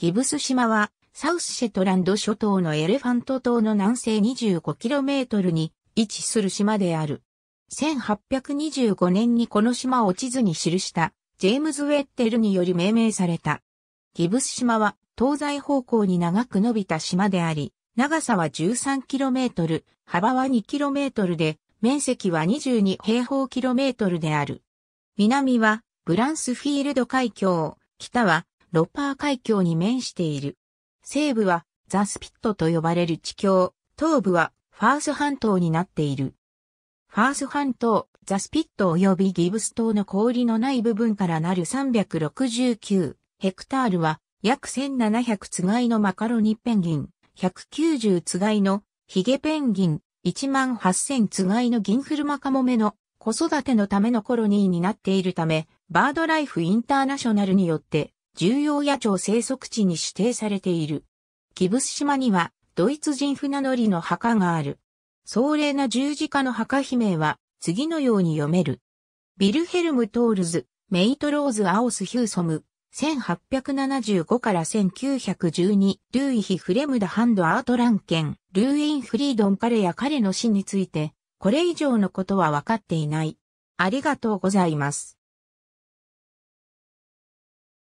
ギブス島は、サウスシェトランド諸島のエレファント島の南西 25km に位置する島である。1825年にこの島を地図に記したジェームズ・ウェッテルにより命名された。ギブス島は東西方向に長く伸びた島であり、長さは 13km、幅は 2km で、面積は22平方キロメートルである。南はブランスフィールド海峡、北はロッパー海峡に面している。西部はザ・スピットと呼ばれる地峡、東部はファース半島になっている。ファース半島、ザ・スピット及びギブス島の氷のない部分からなる369ヘクタールは約1700つがいのマカロニペンギン、190つがいのヒゲペンギン、1万8000つがいの銀フルマカモメの子育てのためのコロニーになっているため、バードライフインターナショナルによって重要野鳥生息地に指定されている。キブス島にはドイツ人船乗りの墓がある。壮麗な十字架の墓碑名は次のように読める。ビルヘルム・トールズ、メイトローズ・アオス・ヒューソム、1875から1912、ルーイヒ・フレムダ・ハンド・アートランケン、ルーイン・フリードン彼や彼の死について、これ以上のことは分かっていない。ありがとうございます。